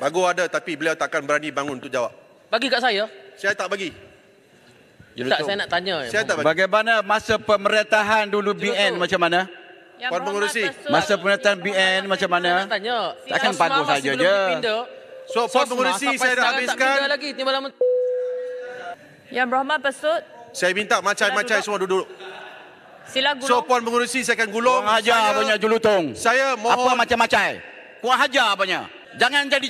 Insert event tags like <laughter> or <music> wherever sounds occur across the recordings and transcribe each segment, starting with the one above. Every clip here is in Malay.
Bagus ada tapi beliau takkan berani bangun untuk jawab. Bagi kat saya. Saya tak bagi. Jurutu. Tak, saya nak tanya. Saya tak bagi. Bagaimana masa pemerintahan dulu Jurutu. BN macam mana? Ya, Puan mengurusi. Masa pemerintahan BN Puan macam mana? Saya nak tanya. Takkan bagus saja je. So, Puan Sosma, mengurusi saya dah habiskan. lagi. Yang berhormat pesut. Saya minta macam-macam semua duduk. Sila gulung. So, Puan mengurusi saya akan gulung. Puan hajar banyak julutung. Saya mohon. Apa macam-macam? Puan hajar banyak. Jangan jadi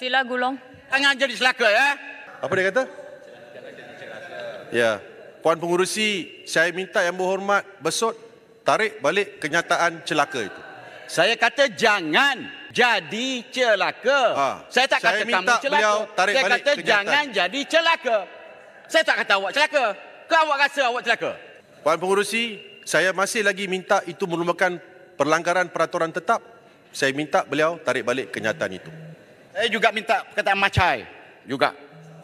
Sila gulung. Jangan jadi selaka ya. Apa dia kata? Ya. Puan pengurusi, saya minta yang berhormat besut tarik balik kenyataan celaka itu. Saya kata jangan jadi celaka. Ha. Saya tak saya kata kamu celaka. saya kata kenyataan. jangan jadi celaka. Saya tak kata awak celaka. Ke awak rasa awak celaka? Puan pengurusi, saya masih lagi minta itu merupakan perlanggaran peraturan tetap saya minta beliau tarik balik kenyataan itu. Saya juga minta perkataan macai juga.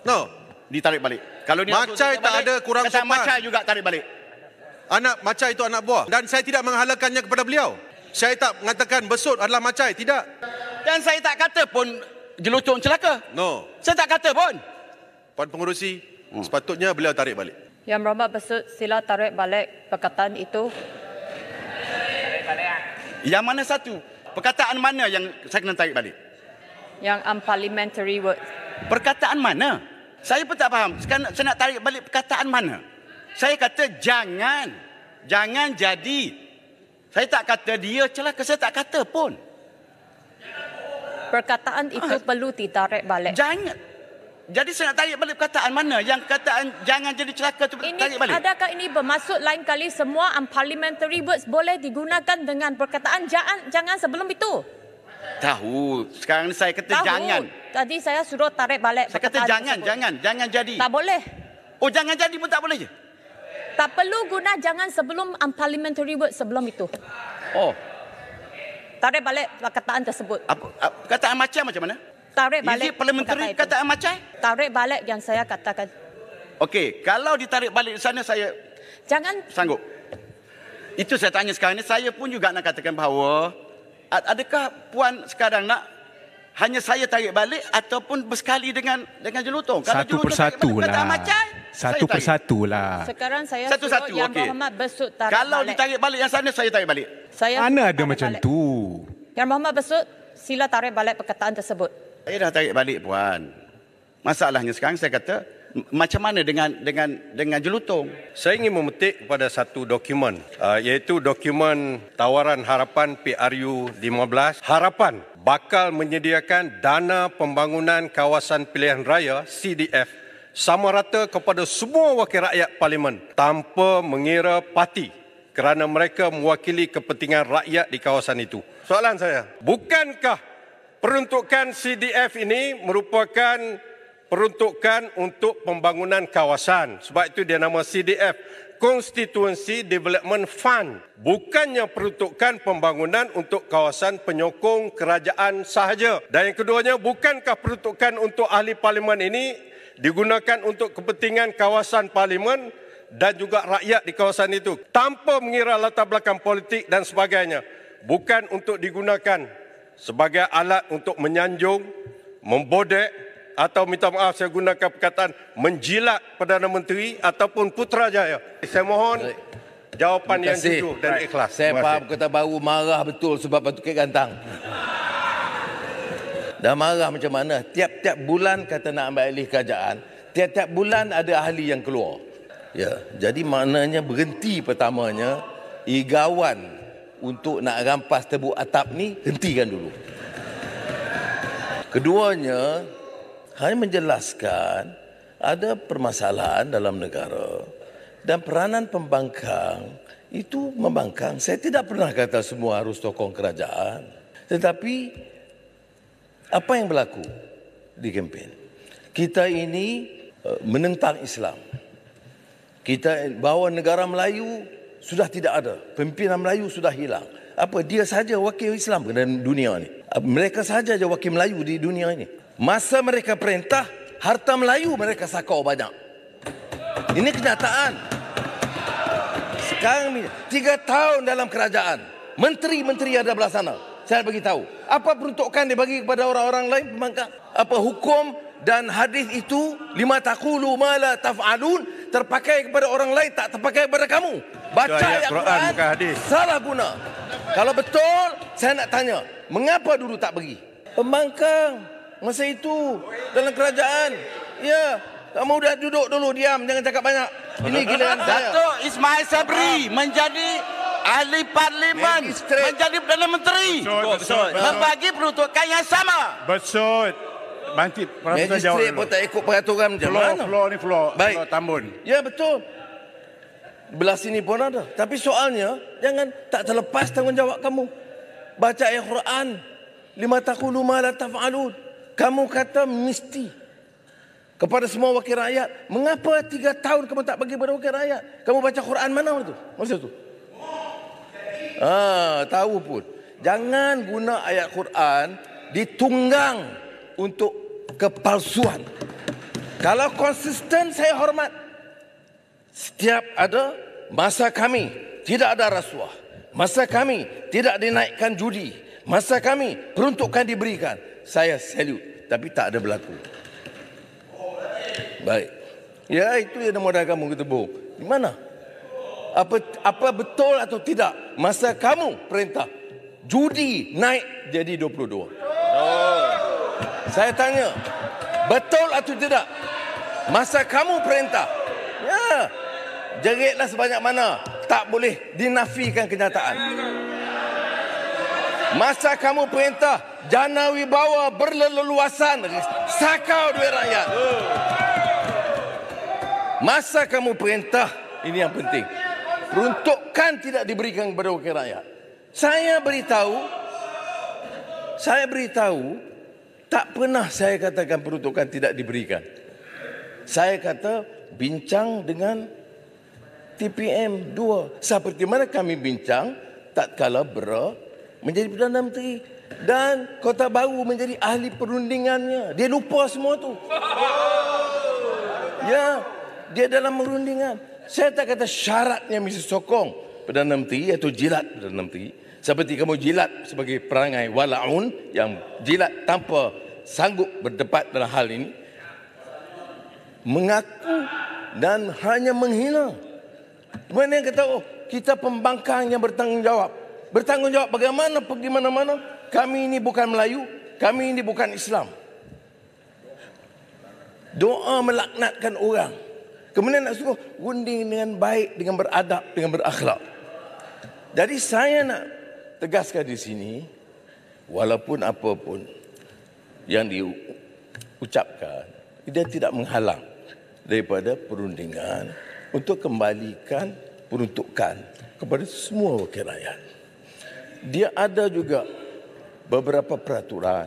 No. Ditarik balik. Kalau ni macai tak balik, ada kurang sopan. macai juga tarik balik. Anak macai itu anak buah. Dan saya tidak menghalakannya kepada beliau. Saya tak mengatakan besut adalah macai. Tidak. Dan saya tak kata pun jelutong celaka. No. Saya tak kata pun. Puan pengurusi, hmm. sepatutnya beliau tarik balik. Yang berhormat besut, sila tarik balik perkataan itu. Yang mana satu? Perkataan mana yang saya kena tarik balik? Yang unparliamentary word. Perkataan mana? Saya pun tak faham. Sekarang saya nak tarik balik perkataan mana? Saya kata jangan. Jangan jadi. Saya tak kata dia celaka. Saya tak kata pun. Perkataan itu ah. perlu ditarik balik. Jangan. Jadi saya nak tarik balik perkataan mana yang kataan jangan jadi celaka tu ini, tarik balik. Adakah ini bermaksud lain kali semua parliamentary words boleh digunakan dengan perkataan jangan, jangan sebelum itu? Tahu. Sekarang ni saya kata Tahu. jangan. Tadi saya suruh tarik balik saya perkataan. Saya kata jangan, jangan, jangan jadi. Tak boleh. Oh jangan jadi pun tak boleh je? Tak perlu guna jangan sebelum parliamentary words sebelum itu. Oh. Tarik balik perkataan tersebut. Apa, perkataan macam macam mana? tarik balik. Izi parlementari kata macam? Tarik balik yang saya katakan. Okey, kalau ditarik balik di sana saya jangan sanggup. Itu saya tanya sekarang ni saya pun juga nak katakan bahawa adakah puan sekarang nak hanya saya tarik balik ataupun berskali dengan dengan jelutong? Kalau satu persatu lah. Satu persatu lah. Sekarang saya satu, satu, yang okay. Muhammad Besut tarik Kalau balik. ditarik balik yang sana, saya tarik balik. Saya Mana ada macam balik. tu? Yang Muhammad Besut, sila tarik balik perkataan tersebut. Saya dah tarik balik puan. Masalahnya sekarang saya kata macam mana dengan dengan dengan jelutong? Saya ingin memetik kepada satu dokumen uh, iaitu dokumen tawaran harapan PRU 15. Harapan bakal menyediakan dana pembangunan kawasan pilihan raya CDF sama rata kepada semua wakil rakyat parlimen tanpa mengira parti kerana mereka mewakili kepentingan rakyat di kawasan itu. Soalan saya, bukankah Peruntukan CDF ini merupakan peruntukan untuk pembangunan kawasan. Sebab itu dia nama CDF, Constituency Development Fund. Bukannya peruntukan pembangunan untuk kawasan penyokong kerajaan sahaja. Dan yang keduanya, bukankah peruntukan untuk ahli parlimen ini digunakan untuk kepentingan kawasan parlimen dan juga rakyat di kawasan itu tanpa mengira latar belakang politik dan sebagainya. Bukan untuk digunakan sebagai alat untuk menyanjung, membodek atau minta maaf saya gunakan perkataan menjilat Perdana Menteri ataupun Putrajaya. Saya mohon jawapan yang jujur dan ikhlas. Saya faham kata baru marah betul sebab batu kek gantang. Dah marah macam mana? Tiap-tiap bulan kata nak ambil alih kerajaan, tiap-tiap bulan ada ahli yang keluar. Ya, jadi maknanya berhenti pertamanya igawan untuk nak rampas tebu atap ni hentikan dulu. Keduanya hanya menjelaskan ada permasalahan dalam negara dan peranan pembangkang itu membangkang. Saya tidak pernah kata semua harus tokong kerajaan. Tetapi apa yang berlaku di kempen? Kita ini eh, menentang Islam. Kita bawa negara Melayu sudah tidak ada. Pimpinan Melayu sudah hilang. Apa dia saja wakil Islam dalam dunia ini. Mereka saja je wakil Melayu di dunia ini. Masa mereka perintah, harta Melayu mereka sakau banyak. Ini kenyataan. Sekarang ini, tiga tahun dalam kerajaan. Menteri-menteri ada belah sana. Saya bagi tahu. Apa peruntukan dia bagi kepada orang-orang lain? Pemangkang? Apa hukum dan hadis itu lima takulu mala taf'alun terpakai kepada orang lain tak terpakai kepada kamu baca ayat Quran ke hadis. Salah guna. Kalau betul, saya nak tanya, mengapa dulu tak bagi? Pembangkang masa itu dalam kerajaan. Ya, tak mau dah duduk dulu diam, jangan cakap banyak. Ini giliran saya. Datuk Ismail Sabri ah. menjadi ahli parlimen menjadi perdana menteri. Membagi peruntukan yang sama. Besut. Nanti peraturan jawab dulu. Magistrik pun tak ikut peraturan macam mana? Floor ni floor. Baik. Floor tambun. Ya betul. Belas ini pun ada. Tapi soalnya, jangan tak terlepas tanggungjawab kamu. Baca ayat Quran. Lima takulu ma la taf'alun. Kamu kata mesti. Kepada semua wakil rakyat. Mengapa tiga tahun kamu tak bagi kepada wakil rakyat? Kamu baca Quran mana waktu itu? Masa itu? Ah, ha, tahu pun. Jangan guna ayat Quran ditunggang untuk kepalsuan. Kalau konsisten saya hormat. Setiap ada masa kami tidak ada rasuah. Masa kami tidak dinaikkan judi. Masa kami peruntukan diberikan. Saya salut. Tapi tak ada berlaku. Baik. Ya itu yang nama kamu kita bohong. Di mana? Apa, apa betul atau tidak? Masa kamu perintah. Judi naik jadi 22. Oh. Saya tanya. Betul atau tidak? Masa kamu perintah. Ya jeritlah sebanyak mana tak boleh dinafikan kenyataan masa kamu perintah jana wibawa berleluasan sakau duit rakyat masa kamu perintah ini yang penting peruntukan tidak diberikan kepada wakil rakyat saya beritahu saya beritahu tak pernah saya katakan peruntukan tidak diberikan saya kata bincang dengan TPM 2 seperti mana kami bincang tak kala bra menjadi Perdana Menteri dan Kota Baru menjadi ahli perundingannya dia lupa semua tu oh. ya dia dalam perundingan saya tak kata syaratnya mesti sokong Perdana Menteri atau jilat Perdana Menteri seperti kamu jilat sebagai perangai walaun yang jilat tanpa sanggup berdebat dalam hal ini mengaku dan hanya menghina mana yang kata oh, kita pembangkang yang bertanggungjawab. Bertanggungjawab bagaimana pergi mana-mana. Kami ini bukan Melayu. Kami ini bukan Islam. Doa melaknatkan orang. Kemudian nak suruh gunding dengan baik, dengan beradab, dengan berakhlak. Jadi saya nak tegaskan di sini, walaupun apapun yang diucapkan, dia tidak menghalang daripada perundingan untuk kembalikan peruntukan kepada semua wakil rakyat. Dia ada juga beberapa peraturan.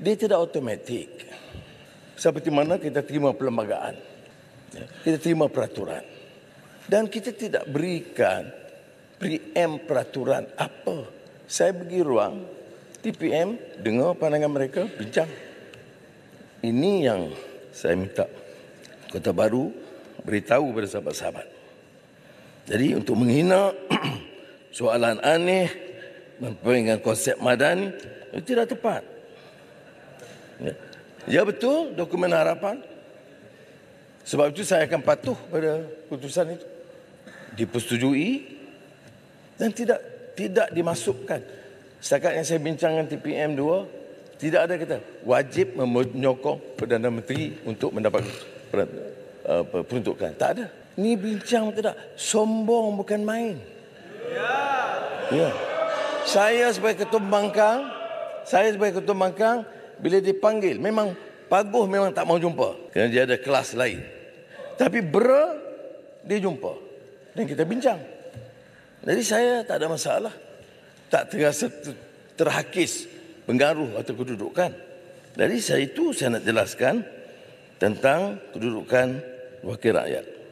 Dia tidak automatik. Seperti mana kita terima perlembagaan. Kita terima peraturan. Dan kita tidak berikan PM peraturan apa. Saya pergi ruang, TPM dengar pandangan mereka, bincang. Ini yang saya minta Kota Baru beritahu kepada sahabat-sahabat. Jadi untuk menghina <clears throat> soalan aneh mempengaruhi konsep madani itu tidak tepat. Ya. ya betul dokumen harapan. Sebab itu saya akan patuh pada putusan itu. Dipersetujui dan tidak tidak dimasukkan. Setakat yang saya bincang dengan TPM 2, tidak ada kata wajib menyokong Perdana Menteri untuk mendapatkan Eh, apa, peruntukan. Tak ada. Ni bincang tak Sombong bukan main. Ya. Ya. Saya sebagai ketua bangkang, saya sebagai ketua bangkang, bila dipanggil, memang paguh memang tak mau jumpa. Kerana dia ada kelas lain. Tapi Bro dia jumpa. Dan kita bincang. Jadi saya tak ada masalah. Tak terasa terhakis pengaruh atau kedudukan. Jadi saya itu saya nak jelaskan tentang kedudukan wakil rakyat.